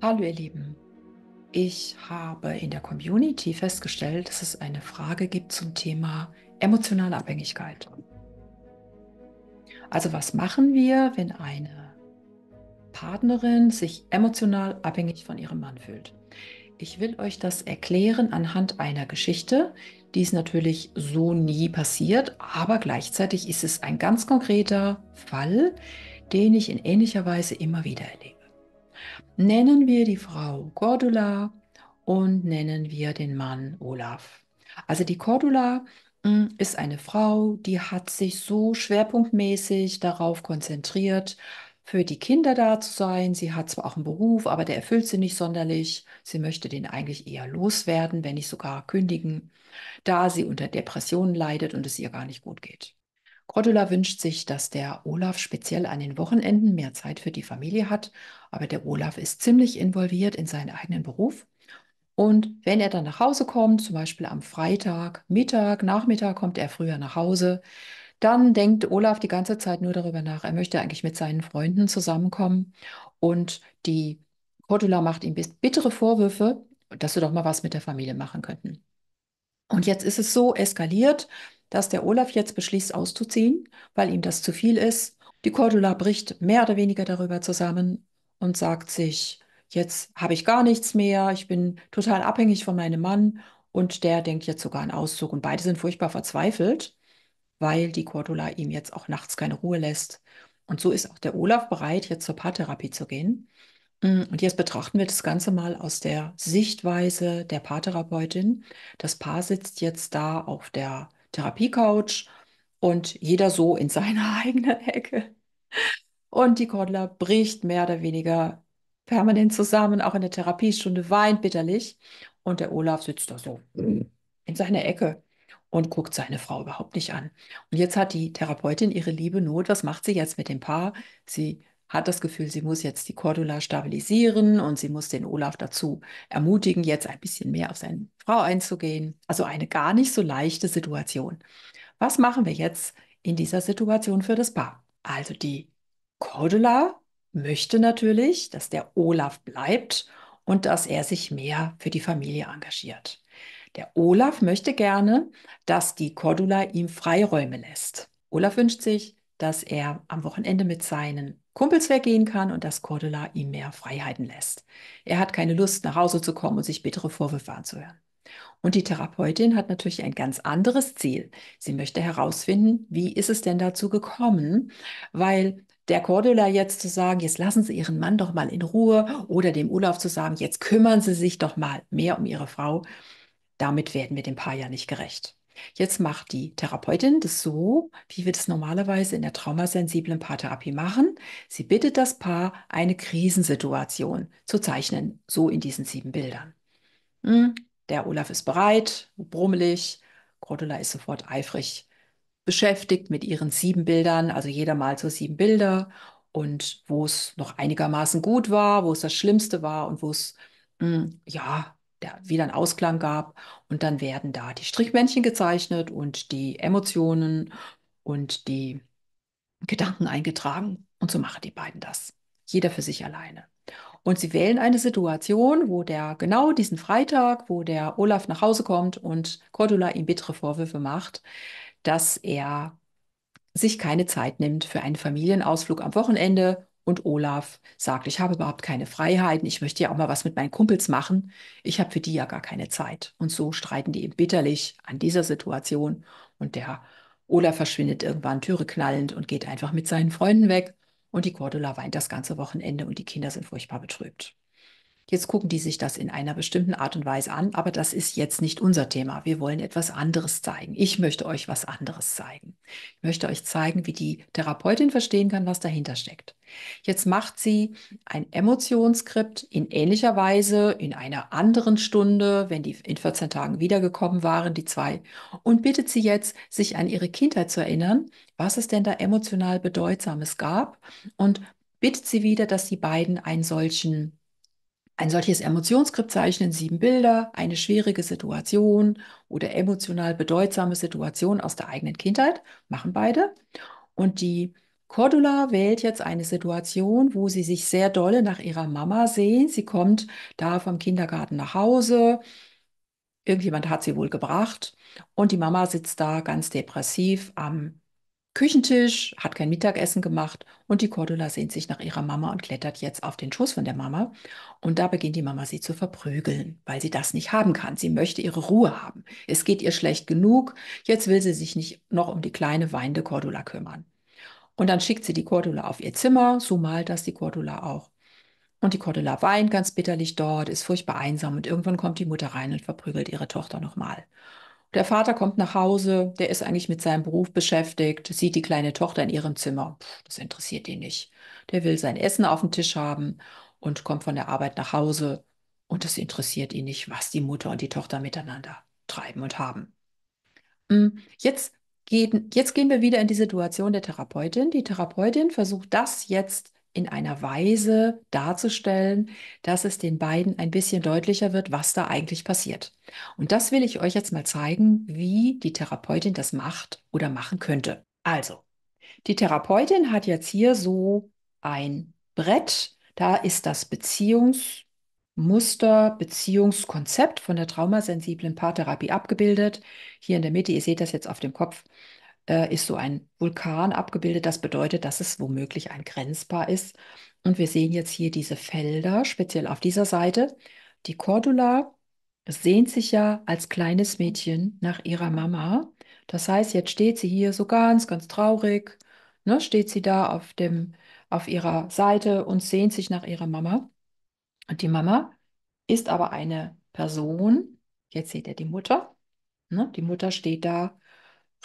Hallo ihr Lieben. Ich habe in der Community festgestellt, dass es eine Frage gibt zum Thema emotionale Abhängigkeit. Also was machen wir, wenn eine Partnerin sich emotional abhängig von ihrem Mann fühlt? Ich will euch das erklären anhand einer Geschichte, die ist natürlich so nie passiert, aber gleichzeitig ist es ein ganz konkreter Fall, den ich in ähnlicher Weise immer wieder erlebe. Nennen wir die Frau Cordula und nennen wir den Mann Olaf. Also die Cordula mm, ist eine Frau, die hat sich so schwerpunktmäßig darauf konzentriert, für die Kinder da zu sein. Sie hat zwar auch einen Beruf, aber der erfüllt sie nicht sonderlich. Sie möchte den eigentlich eher loswerden, wenn nicht sogar kündigen, da sie unter Depressionen leidet und es ihr gar nicht gut geht. Cordula wünscht sich, dass der Olaf speziell an den Wochenenden mehr Zeit für die Familie hat aber der Olaf ist ziemlich involviert in seinen eigenen Beruf. Und wenn er dann nach Hause kommt, zum Beispiel am Freitag, Mittag, Nachmittag kommt er früher nach Hause, dann denkt Olaf die ganze Zeit nur darüber nach, er möchte eigentlich mit seinen Freunden zusammenkommen. Und die Cordula macht ihm bittere Vorwürfe, dass sie doch mal was mit der Familie machen könnten. Und jetzt ist es so eskaliert, dass der Olaf jetzt beschließt, auszuziehen, weil ihm das zu viel ist. Die Cordula bricht mehr oder weniger darüber zusammen und sagt sich, jetzt habe ich gar nichts mehr, ich bin total abhängig von meinem Mann und der denkt jetzt sogar an Auszug und beide sind furchtbar verzweifelt, weil die Cordula ihm jetzt auch nachts keine Ruhe lässt. Und so ist auch der Olaf bereit, jetzt zur Paartherapie zu gehen. Mm, und jetzt betrachten wir das Ganze mal aus der Sichtweise der Paartherapeutin. Das Paar sitzt jetzt da auf der Therapiecouch und jeder so in seiner eigenen Ecke. Und die Cordula bricht mehr oder weniger permanent zusammen, auch in der Therapiestunde, weint bitterlich. Und der Olaf sitzt da so in seiner Ecke und guckt seine Frau überhaupt nicht an. Und jetzt hat die Therapeutin ihre liebe Not. Was macht sie jetzt mit dem Paar? Sie hat das Gefühl, sie muss jetzt die Cordula stabilisieren und sie muss den Olaf dazu ermutigen, jetzt ein bisschen mehr auf seine Frau einzugehen. Also eine gar nicht so leichte Situation. Was machen wir jetzt in dieser Situation für das Paar? Also die Cordula möchte natürlich, dass der Olaf bleibt und dass er sich mehr für die Familie engagiert. Der Olaf möchte gerne, dass die Cordula ihm Freiräume lässt. Olaf wünscht sich, dass er am Wochenende mit seinen Kumpels weggehen kann und dass Cordula ihm mehr Freiheiten lässt. Er hat keine Lust, nach Hause zu kommen und sich bittere Vorwürfe anzuhören. Und die Therapeutin hat natürlich ein ganz anderes Ziel. Sie möchte herausfinden, wie ist es denn dazu gekommen, weil der Cordula jetzt zu sagen, jetzt lassen Sie Ihren Mann doch mal in Ruhe oder dem Olaf zu sagen, jetzt kümmern Sie sich doch mal mehr um Ihre Frau, damit werden wir dem Paar ja nicht gerecht. Jetzt macht die Therapeutin das so, wie wir das normalerweise in der traumasensiblen Paartherapie machen. Sie bittet das Paar, eine Krisensituation zu zeichnen, so in diesen sieben Bildern. Hm, der Olaf ist bereit, brummelig, Cordula ist sofort eifrig beschäftigt mit ihren sieben Bildern, also jeder mal so sieben Bilder und wo es noch einigermaßen gut war, wo es das Schlimmste war und wo es, hm, ja, der wieder einen Ausklang gab. Und dann werden da die Strichmännchen gezeichnet und die Emotionen und die Gedanken eingetragen. Und so machen die beiden das. Jeder für sich alleine. Und sie wählen eine Situation, wo der, genau diesen Freitag, wo der Olaf nach Hause kommt und Cordula ihm bittere Vorwürfe macht, dass er sich keine Zeit nimmt für einen Familienausflug am Wochenende. Und Olaf sagt, ich habe überhaupt keine Freiheiten, ich möchte ja auch mal was mit meinen Kumpels machen, ich habe für die ja gar keine Zeit. Und so streiten die eben bitterlich an dieser Situation. Und der Olaf verschwindet irgendwann Türe knallend und geht einfach mit seinen Freunden weg. Und die Cordula weint das ganze Wochenende und die Kinder sind furchtbar betrübt. Jetzt gucken die sich das in einer bestimmten Art und Weise an, aber das ist jetzt nicht unser Thema. Wir wollen etwas anderes zeigen. Ich möchte euch was anderes zeigen. Ich möchte euch zeigen, wie die Therapeutin verstehen kann, was dahinter steckt. Jetzt macht sie ein Emotionsskript in ähnlicher Weise in einer anderen Stunde, wenn die in 14 Tagen wiedergekommen waren, die zwei, und bittet sie jetzt, sich an ihre Kindheit zu erinnern, was es denn da emotional Bedeutsames gab und bittet sie wieder, dass die beiden einen solchen ein solches Emotionsskript zeichnen sieben Bilder, eine schwierige Situation oder emotional bedeutsame Situation aus der eigenen Kindheit, machen beide. Und die Cordula wählt jetzt eine Situation, wo sie sich sehr dolle nach ihrer Mama sehnt. Sie kommt da vom Kindergarten nach Hause. Irgendjemand hat sie wohl gebracht. Und die Mama sitzt da ganz depressiv am Küchentisch, hat kein Mittagessen gemacht und die Cordula sehnt sich nach ihrer Mama und klettert jetzt auf den Schoß von der Mama. Und da beginnt die Mama sie zu verprügeln, weil sie das nicht haben kann. Sie möchte ihre Ruhe haben. Es geht ihr schlecht genug. Jetzt will sie sich nicht noch um die kleine weinende Cordula kümmern. Und dann schickt sie die Cordula auf ihr Zimmer, so malt das die Cordula auch. Und die Cordula weint ganz bitterlich dort, ist furchtbar einsam und irgendwann kommt die Mutter rein und verprügelt ihre Tochter nochmal. Der Vater kommt nach Hause, der ist eigentlich mit seinem Beruf beschäftigt, sieht die kleine Tochter in ihrem Zimmer. Puh, das interessiert ihn nicht. Der will sein Essen auf dem Tisch haben und kommt von der Arbeit nach Hause. Und das interessiert ihn nicht, was die Mutter und die Tochter miteinander treiben und haben. Mm, jetzt, geht, jetzt gehen wir wieder in die Situation der Therapeutin. Die Therapeutin versucht das jetzt in einer Weise darzustellen, dass es den beiden ein bisschen deutlicher wird, was da eigentlich passiert. Und das will ich euch jetzt mal zeigen, wie die Therapeutin das macht oder machen könnte. Also, die Therapeutin hat jetzt hier so ein Brett, da ist das Beziehungs- Muster, Beziehungskonzept von der traumasensiblen Paartherapie abgebildet. Hier in der Mitte, ihr seht das jetzt auf dem Kopf, äh, ist so ein Vulkan abgebildet. Das bedeutet, dass es womöglich ein Grenzpaar ist. Und wir sehen jetzt hier diese Felder, speziell auf dieser Seite. Die Cordula sehnt sich ja als kleines Mädchen nach ihrer Mama. Das heißt, jetzt steht sie hier so ganz, ganz traurig, ne, steht sie da auf, dem, auf ihrer Seite und sehnt sich nach ihrer Mama. Und die Mama ist aber eine Person, jetzt seht ihr die Mutter, ne, die Mutter steht da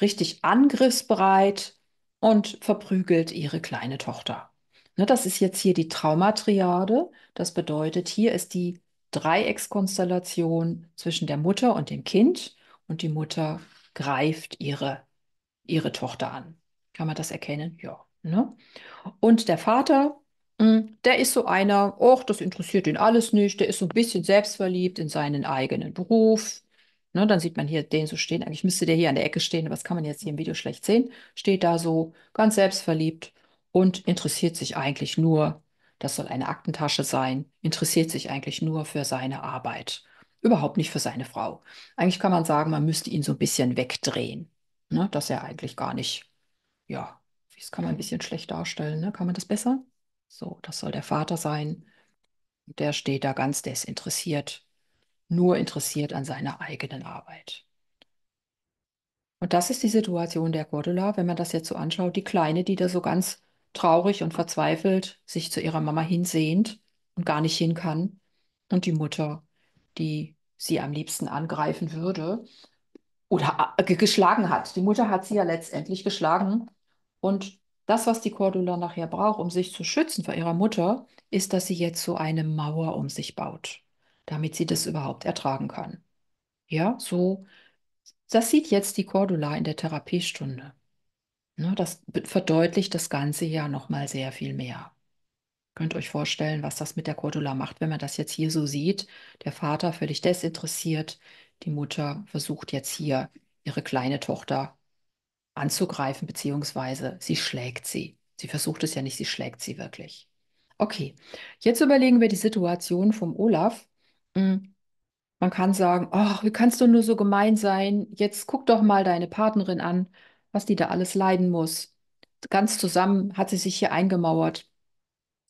richtig angriffsbereit und verprügelt ihre kleine Tochter. Ne, das ist jetzt hier die Traumatriade. Das bedeutet, hier ist die Dreieckskonstellation zwischen der Mutter und dem Kind und die Mutter greift ihre, ihre Tochter an. Kann man das erkennen? Ja. Ne? Und der Vater, hm, der ist so einer, oh, das interessiert ihn alles nicht, der ist so ein bisschen selbstverliebt in seinen eigenen Beruf, Ne, dann sieht man hier den so stehen. Eigentlich müsste der hier an der Ecke stehen, aber das kann man jetzt hier im Video schlecht sehen. Steht da so ganz selbstverliebt und interessiert sich eigentlich nur, das soll eine Aktentasche sein, interessiert sich eigentlich nur für seine Arbeit. Überhaupt nicht für seine Frau. Eigentlich kann man sagen, man müsste ihn so ein bisschen wegdrehen, ne, dass er eigentlich gar nicht, ja, das kann man ein bisschen schlecht darstellen. Ne? Kann man das besser? So, das soll der Vater sein. Der steht da ganz desinteressiert nur interessiert an seiner eigenen Arbeit. Und das ist die Situation der Cordula, wenn man das jetzt so anschaut, die Kleine, die da so ganz traurig und verzweifelt sich zu ihrer Mama hinsehnt und gar nicht hin kann. Und die Mutter, die sie am liebsten angreifen würde oder äh, geschlagen hat. Die Mutter hat sie ja letztendlich geschlagen. Und das, was die Cordula nachher braucht, um sich zu schützen vor ihrer Mutter, ist, dass sie jetzt so eine Mauer um sich baut damit sie das überhaupt ertragen kann. Ja, so, das sieht jetzt die Cordula in der Therapiestunde. Ne, das verdeutlicht das Ganze ja nochmal sehr viel mehr. Könnt euch vorstellen, was das mit der Cordula macht, wenn man das jetzt hier so sieht. Der Vater völlig desinteressiert, die Mutter versucht jetzt hier ihre kleine Tochter anzugreifen, beziehungsweise sie schlägt sie. Sie versucht es ja nicht, sie schlägt sie wirklich. Okay, jetzt überlegen wir die Situation vom Olaf Mhm. Man kann sagen, ach, wie kannst du nur so gemein sein? Jetzt guck doch mal deine Partnerin an, was die da alles leiden muss. Ganz zusammen hat sie sich hier eingemauert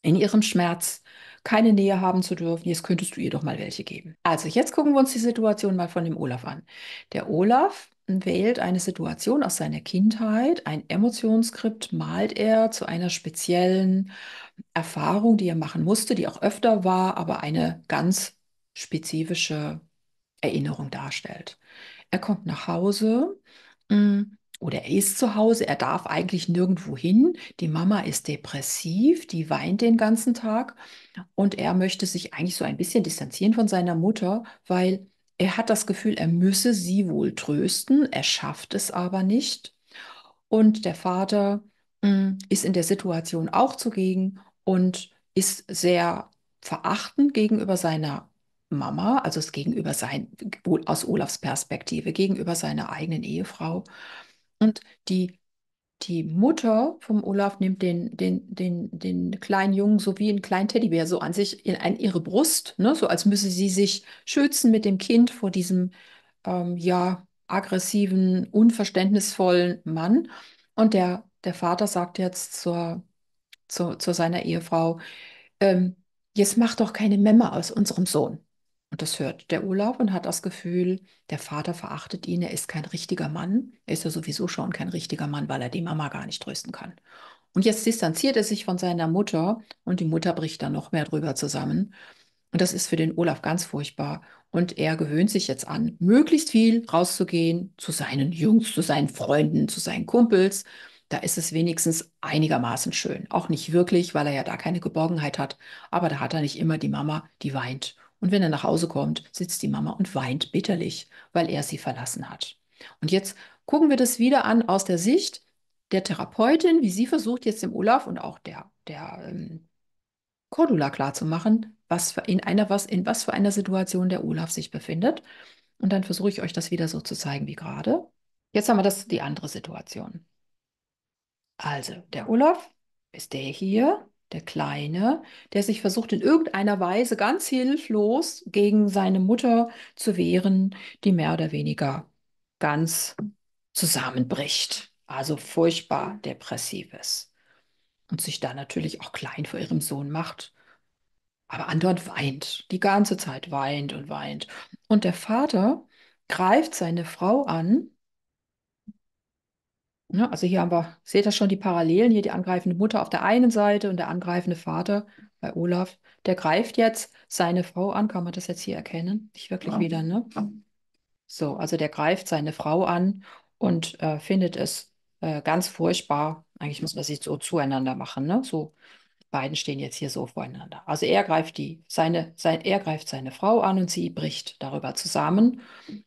in ihrem Schmerz, keine Nähe haben zu dürfen. Jetzt könntest du ihr doch mal welche geben. Also jetzt gucken wir uns die Situation mal von dem Olaf an. Der Olaf wählt eine Situation aus seiner Kindheit, ein Emotionsskript malt er zu einer speziellen Erfahrung, die er machen musste, die auch öfter war, aber eine ganz spezifische Erinnerung darstellt. Er kommt nach Hause mm, oder er ist zu Hause, er darf eigentlich nirgendwo hin. Die Mama ist depressiv, die weint den ganzen Tag und er möchte sich eigentlich so ein bisschen distanzieren von seiner Mutter, weil er hat das Gefühl, er müsse sie wohl trösten, er schafft es aber nicht. Und der Vater mm, ist in der Situation auch zugegen und ist sehr verachtend gegenüber seiner Mama, also es gegenüber sein, aus Olafs Perspektive, gegenüber seiner eigenen Ehefrau. Und die, die Mutter vom Olaf nimmt den, den, den, den kleinen Jungen so wie einen kleinen Teddybär so an sich, in, an ihre Brust, ne? so als müsse sie sich schützen mit dem Kind vor diesem, ähm, ja, aggressiven, unverständnisvollen Mann. Und der, der Vater sagt jetzt zur, zur, zu seiner Ehefrau, ähm, jetzt mach doch keine Memme aus unserem Sohn. Und das hört der Urlaub und hat das Gefühl, der Vater verachtet ihn, er ist kein richtiger Mann. Er ist ja sowieso schon kein richtiger Mann, weil er die Mama gar nicht trösten kann. Und jetzt distanziert er sich von seiner Mutter und die Mutter bricht dann noch mehr drüber zusammen. Und das ist für den Olaf ganz furchtbar. Und er gewöhnt sich jetzt an, möglichst viel rauszugehen zu seinen Jungs, zu seinen Freunden, zu seinen Kumpels. Da ist es wenigstens einigermaßen schön. Auch nicht wirklich, weil er ja da keine Geborgenheit hat. Aber da hat er nicht immer die Mama, die weint und wenn er nach Hause kommt, sitzt die Mama und weint bitterlich, weil er sie verlassen hat. Und jetzt gucken wir das wieder an aus der Sicht der Therapeutin, wie sie versucht jetzt dem Olaf und auch der, der ähm, Cordula klarzumachen, was für, in einer was in was für einer Situation der Olaf sich befindet. Und dann versuche ich euch das wieder so zu zeigen wie gerade. Jetzt haben wir das die andere Situation. Also der Olaf ist der hier der Kleine, der sich versucht in irgendeiner Weise ganz hilflos gegen seine Mutter zu wehren, die mehr oder weniger ganz zusammenbricht, also furchtbar depressiv ist und sich da natürlich auch klein vor ihrem Sohn macht. Aber Anton weint, die ganze Zeit weint und weint. Und der Vater greift seine Frau an ja, ne, also hier haben wir, seht ihr schon die Parallelen, hier die angreifende Mutter auf der einen Seite und der angreifende Vater bei Olaf. Der greift jetzt seine Frau an, kann man das jetzt hier erkennen? Nicht wirklich ja. wieder, ne? So, also der greift seine Frau an und äh, findet es äh, ganz furchtbar. Eigentlich muss man sich so zueinander machen, ne? So, beiden stehen jetzt hier so voreinander. Also er greift die, seine, sein, er greift seine Frau an und sie bricht darüber zusammen.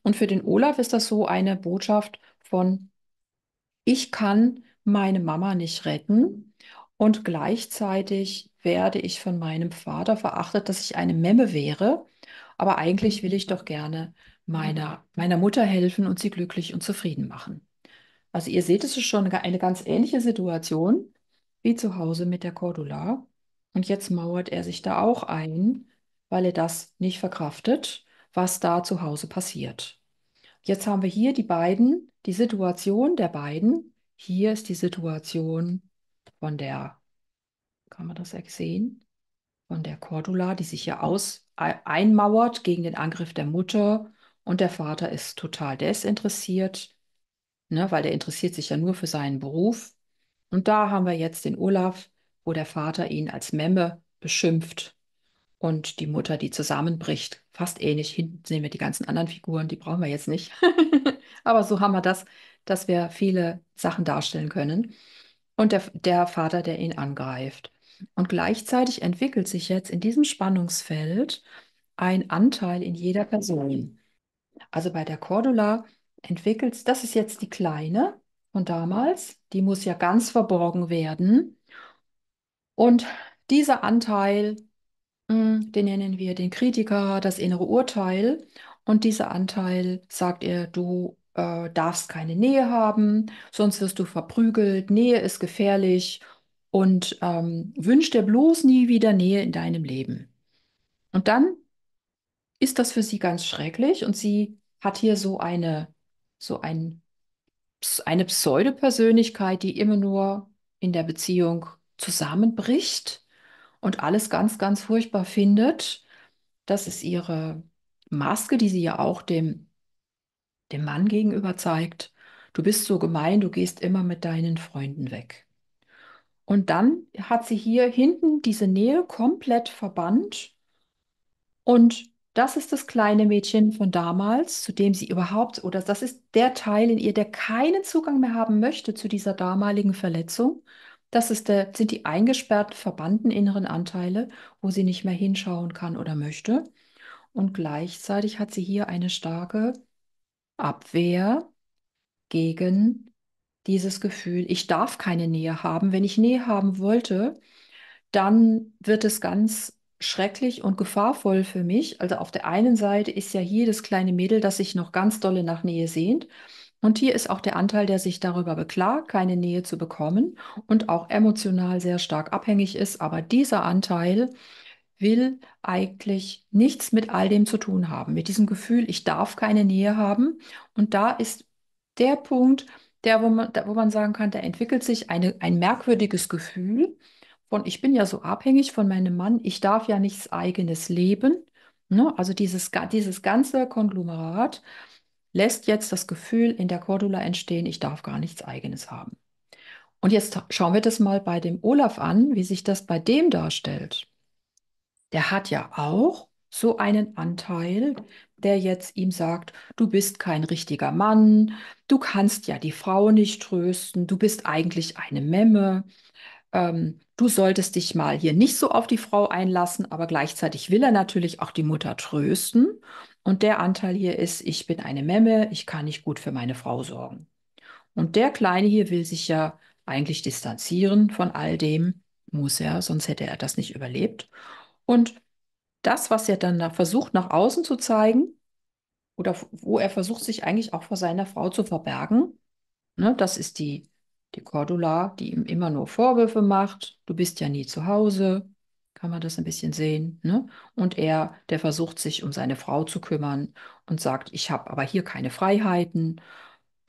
Und für den Olaf ist das so eine Botschaft von ich kann meine Mama nicht retten und gleichzeitig werde ich von meinem Vater verachtet, dass ich eine Memme wäre, aber eigentlich will ich doch gerne meiner, meiner Mutter helfen und sie glücklich und zufrieden machen. Also ihr seht, es ist schon eine ganz ähnliche Situation wie zu Hause mit der Cordula. Und jetzt mauert er sich da auch ein, weil er das nicht verkraftet, was da zu Hause passiert. Jetzt haben wir hier die beiden, die Situation der beiden. Hier ist die Situation von der, kann man das sehen? Von der Cordula, die sich hier aus, einmauert gegen den Angriff der Mutter. Und der Vater ist total desinteressiert, ne, weil der interessiert sich ja nur für seinen Beruf. Und da haben wir jetzt den Olaf, wo der Vater ihn als Memme beschimpft und die Mutter, die zusammenbricht. Fast ähnlich. Hinten sehen wir die ganzen anderen Figuren, die brauchen wir jetzt nicht. Aber so haben wir das, dass wir viele Sachen darstellen können. Und der, der Vater, der ihn angreift. Und gleichzeitig entwickelt sich jetzt in diesem Spannungsfeld ein Anteil in jeder Person. Also bei der Cordula entwickelt, das ist jetzt die kleine von damals, die muss ja ganz verborgen werden. Und dieser Anteil Mm, den nennen wir den Kritiker, das innere Urteil. Und dieser Anteil sagt er, du äh, darfst keine Nähe haben, sonst wirst du verprügelt, Nähe ist gefährlich und ähm, wünsch dir bloß nie wieder Nähe in deinem Leben. Und dann ist das für sie ganz schrecklich und sie hat hier so eine, so ein, eine Pseudopersönlichkeit, die immer nur in der Beziehung zusammenbricht und alles ganz, ganz furchtbar findet. Das ist ihre Maske, die sie ja auch dem, dem Mann gegenüber zeigt. Du bist so gemein, du gehst immer mit deinen Freunden weg. Und dann hat sie hier hinten diese Nähe komplett verbannt. Und das ist das kleine Mädchen von damals, zu dem sie überhaupt, oder das ist der Teil in ihr, der keinen Zugang mehr haben möchte zu dieser damaligen Verletzung, das ist der, sind die eingesperrten, verbannten inneren Anteile, wo sie nicht mehr hinschauen kann oder möchte. Und gleichzeitig hat sie hier eine starke Abwehr gegen dieses Gefühl, ich darf keine Nähe haben. Wenn ich Nähe haben wollte, dann wird es ganz schrecklich und gefahrvoll für mich. Also auf der einen Seite ist ja hier das kleine Mädel, das sich noch ganz dolle nach Nähe sehnt. Und hier ist auch der Anteil, der sich darüber beklagt, keine Nähe zu bekommen und auch emotional sehr stark abhängig ist. Aber dieser Anteil will eigentlich nichts mit all dem zu tun haben, mit diesem Gefühl, ich darf keine Nähe haben. Und da ist der Punkt, der, wo man, wo man sagen kann, da entwickelt sich eine, ein merkwürdiges Gefühl von, ich bin ja so abhängig von meinem Mann, ich darf ja nichts eigenes leben. Ne? Also dieses, dieses ganze Konglomerat lässt jetzt das Gefühl in der Cordula entstehen, ich darf gar nichts eigenes haben. Und jetzt schauen wir das mal bei dem Olaf an, wie sich das bei dem darstellt. Der hat ja auch so einen Anteil, der jetzt ihm sagt, du bist kein richtiger Mann, du kannst ja die Frau nicht trösten, du bist eigentlich eine Memme, ähm, du solltest dich mal hier nicht so auf die Frau einlassen, aber gleichzeitig will er natürlich auch die Mutter trösten und der Anteil hier ist, ich bin eine Memme, ich kann nicht gut für meine Frau sorgen. Und der Kleine hier will sich ja eigentlich distanzieren von all dem, muss er, sonst hätte er das nicht überlebt. Und das, was er dann versucht nach außen zu zeigen, oder wo er versucht, sich eigentlich auch vor seiner Frau zu verbergen, ne, das ist die, die Cordula, die ihm immer nur Vorwürfe macht, du bist ja nie zu Hause, kann man das ein bisschen sehen. Ne? Und er, der versucht sich um seine Frau zu kümmern und sagt, ich habe aber hier keine Freiheiten.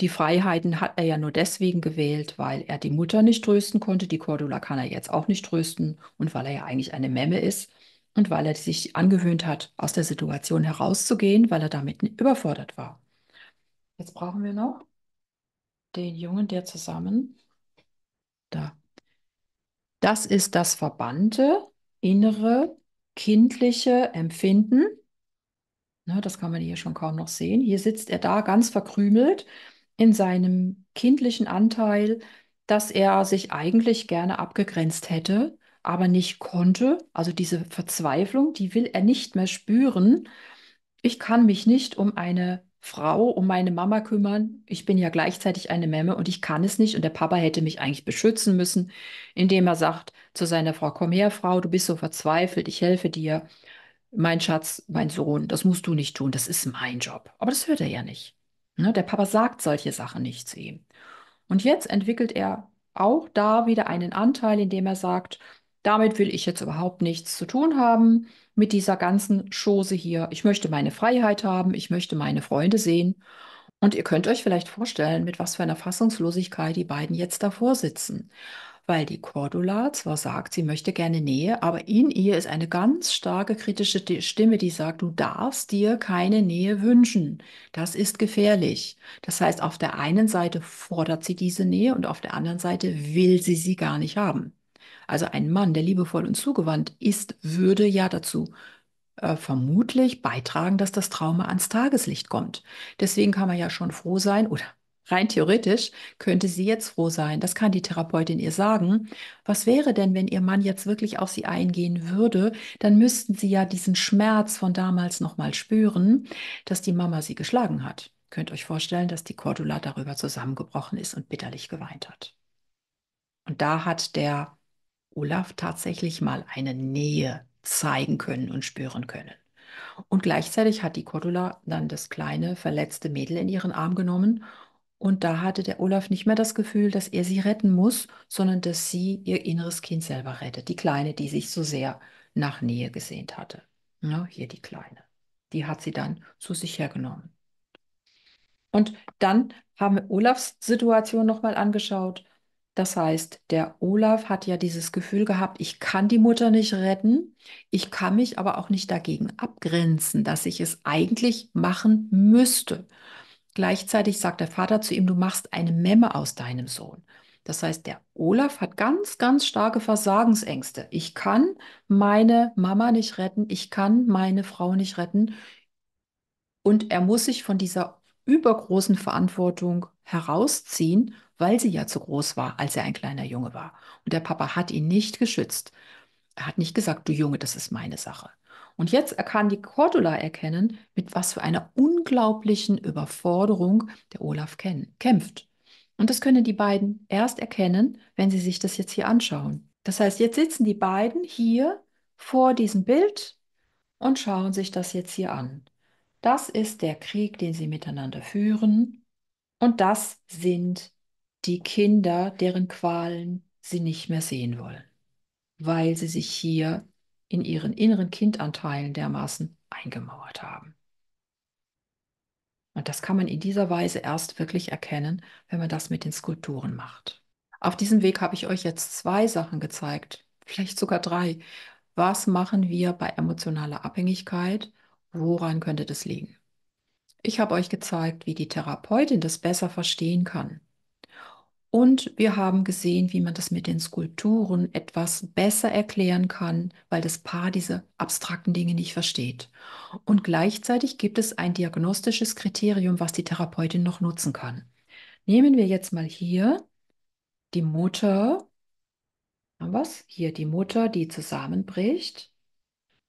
Die Freiheiten hat er ja nur deswegen gewählt, weil er die Mutter nicht trösten konnte, die Cordula kann er jetzt auch nicht trösten und weil er ja eigentlich eine Memme ist und weil er sich angewöhnt hat, aus der Situation herauszugehen, weil er damit überfordert war. Jetzt brauchen wir noch den Jungen, der zusammen da. Das ist das Verbannte, innere kindliche Empfinden. Ne, das kann man hier schon kaum noch sehen. Hier sitzt er da ganz verkrümelt in seinem kindlichen Anteil, dass er sich eigentlich gerne abgegrenzt hätte, aber nicht konnte. Also diese Verzweiflung, die will er nicht mehr spüren. Ich kann mich nicht um eine Frau um meine Mama kümmern. Ich bin ja gleichzeitig eine Memme und ich kann es nicht. Und der Papa hätte mich eigentlich beschützen müssen, indem er sagt zu seiner Frau, komm her, Frau, du bist so verzweifelt, ich helfe dir. Mein Schatz, mein Sohn, das musst du nicht tun, das ist mein Job. Aber das hört er ja nicht. Ne? Der Papa sagt solche Sachen nicht zu ihm. Und jetzt entwickelt er auch da wieder einen Anteil, indem er sagt, damit will ich jetzt überhaupt nichts zu tun haben mit dieser ganzen Chose hier. Ich möchte meine Freiheit haben, ich möchte meine Freunde sehen. Und ihr könnt euch vielleicht vorstellen, mit was für einer Fassungslosigkeit die beiden jetzt davor sitzen. Weil die Cordula zwar sagt, sie möchte gerne Nähe, aber in ihr ist eine ganz starke kritische Stimme, die sagt, du darfst dir keine Nähe wünschen. Das ist gefährlich. Das heißt, auf der einen Seite fordert sie diese Nähe und auf der anderen Seite will sie sie gar nicht haben. Also ein Mann, der liebevoll und zugewandt ist, würde ja dazu äh, vermutlich beitragen, dass das Trauma ans Tageslicht kommt. Deswegen kann man ja schon froh sein oder rein theoretisch könnte sie jetzt froh sein. Das kann die Therapeutin ihr sagen. Was wäre denn, wenn ihr Mann jetzt wirklich auf sie eingehen würde? Dann müssten sie ja diesen Schmerz von damals nochmal spüren, dass die Mama sie geschlagen hat. Könnt euch vorstellen, dass die Cordula darüber zusammengebrochen ist und bitterlich geweint hat. Und da hat der Olaf tatsächlich mal eine Nähe zeigen können und spüren können. Und gleichzeitig hat die Cordula dann das kleine, verletzte Mädel in ihren Arm genommen. Und da hatte der Olaf nicht mehr das Gefühl, dass er sie retten muss, sondern dass sie ihr inneres Kind selber rettet. Die Kleine, die sich so sehr nach Nähe gesehnt hatte. Ja, hier die Kleine. Die hat sie dann zu sich hergenommen. Und dann haben wir Olafs Situation nochmal angeschaut das heißt, der Olaf hat ja dieses Gefühl gehabt, ich kann die Mutter nicht retten, ich kann mich aber auch nicht dagegen abgrenzen, dass ich es eigentlich machen müsste. Gleichzeitig sagt der Vater zu ihm, du machst eine Memme aus deinem Sohn. Das heißt, der Olaf hat ganz, ganz starke Versagensängste. Ich kann meine Mama nicht retten, ich kann meine Frau nicht retten. Und er muss sich von dieser übergroßen Verantwortung herausziehen weil sie ja zu groß war, als er ein kleiner Junge war. Und der Papa hat ihn nicht geschützt. Er hat nicht gesagt, du Junge, das ist meine Sache. Und jetzt kann die Cordula erkennen, mit was für einer unglaublichen Überforderung der Olaf kämpft. Und das können die beiden erst erkennen, wenn sie sich das jetzt hier anschauen. Das heißt, jetzt sitzen die beiden hier vor diesem Bild und schauen sich das jetzt hier an. Das ist der Krieg, den sie miteinander führen. Und das sind die die Kinder, deren Qualen sie nicht mehr sehen wollen, weil sie sich hier in ihren inneren Kindanteilen dermaßen eingemauert haben. Und das kann man in dieser Weise erst wirklich erkennen, wenn man das mit den Skulpturen macht. Auf diesem Weg habe ich euch jetzt zwei Sachen gezeigt, vielleicht sogar drei. Was machen wir bei emotionaler Abhängigkeit? Woran könnte das liegen? Ich habe euch gezeigt, wie die Therapeutin das besser verstehen kann. Und wir haben gesehen, wie man das mit den Skulpturen etwas besser erklären kann, weil das Paar diese abstrakten Dinge nicht versteht. Und gleichzeitig gibt es ein diagnostisches Kriterium, was die Therapeutin noch nutzen kann. Nehmen wir jetzt mal hier die Mutter, haben wir Hier die Mutter, die zusammenbricht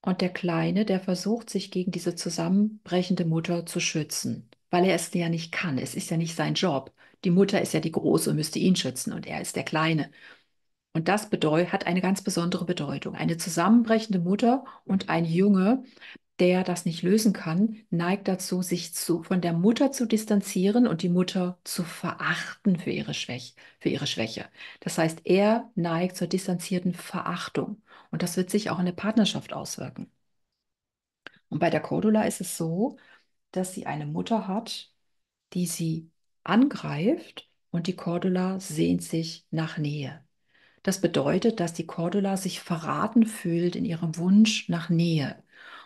und der Kleine, der versucht, sich gegen diese zusammenbrechende Mutter zu schützen weil er es ja nicht kann. Es ist ja nicht sein Job. Die Mutter ist ja die Große und müsste ihn schützen und er ist der Kleine. Und das hat eine ganz besondere Bedeutung. Eine zusammenbrechende Mutter und ein Junge, der das nicht lösen kann, neigt dazu, sich zu, von der Mutter zu distanzieren und die Mutter zu verachten für ihre, Schwäch, für ihre Schwäche. Das heißt, er neigt zur distanzierten Verachtung. Und das wird sich auch in der Partnerschaft auswirken. Und bei der Cordula ist es so, dass sie eine Mutter hat, die sie angreift und die Cordula sehnt sich nach Nähe. Das bedeutet, dass die Cordula sich verraten fühlt in ihrem Wunsch nach Nähe.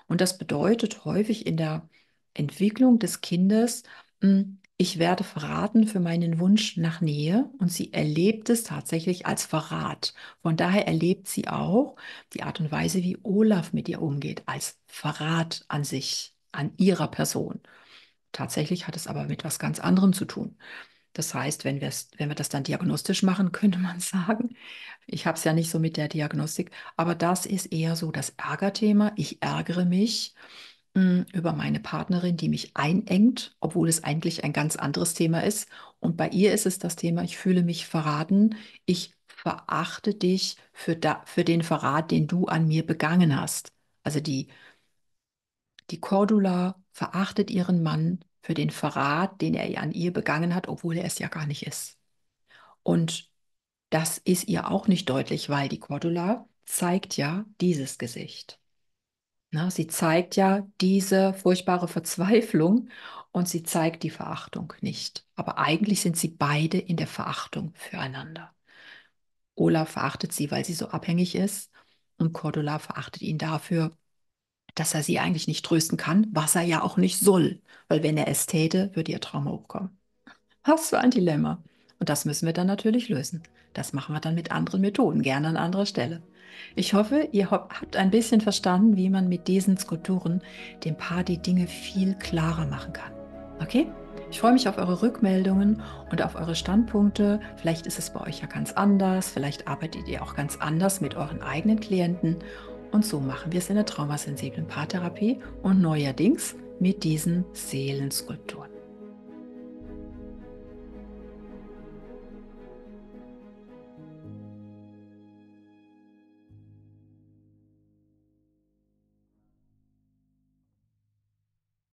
Und das bedeutet häufig in der Entwicklung des Kindes, hm, ich werde verraten für meinen Wunsch nach Nähe und sie erlebt es tatsächlich als Verrat. Von daher erlebt sie auch die Art und Weise, wie Olaf mit ihr umgeht, als Verrat an sich an ihrer Person. Tatsächlich hat es aber mit was ganz anderem zu tun. Das heißt, wenn, wenn wir das dann diagnostisch machen, könnte man sagen, ich habe es ja nicht so mit der Diagnostik, aber das ist eher so das Ärgerthema. Ich ärgere mich mh, hm, über meine Partnerin, die mich einengt, obwohl es eigentlich ein ganz anderes Thema ist. Und bei ihr ist es das Thema, ich fühle mich verraten, ich verachte dich für, da, für den Verrat, den du an mir begangen hast. Also die die Cordula verachtet ihren Mann für den Verrat, den er an ihr begangen hat, obwohl er es ja gar nicht ist. Und das ist ihr auch nicht deutlich, weil die Cordula zeigt ja dieses Gesicht. Na, sie zeigt ja diese furchtbare Verzweiflung und sie zeigt die Verachtung nicht. Aber eigentlich sind sie beide in der Verachtung füreinander. Olaf verachtet sie, weil sie so abhängig ist und Cordula verachtet ihn dafür, dass er sie eigentlich nicht trösten kann, was er ja auch nicht soll. Weil wenn er es täte, würde ihr Trauma hochkommen. Was für ein Dilemma. Und das müssen wir dann natürlich lösen. Das machen wir dann mit anderen Methoden, gerne an anderer Stelle. Ich hoffe, ihr habt ein bisschen verstanden, wie man mit diesen Skulpturen dem Paar die Dinge viel klarer machen kann. Okay? Ich freue mich auf eure Rückmeldungen und auf eure Standpunkte. Vielleicht ist es bei euch ja ganz anders, vielleicht arbeitet ihr auch ganz anders mit euren eigenen Klienten und so machen wir es in der traumasensiblen Paartherapie und neuerdings mit diesen Seelenskulpturen.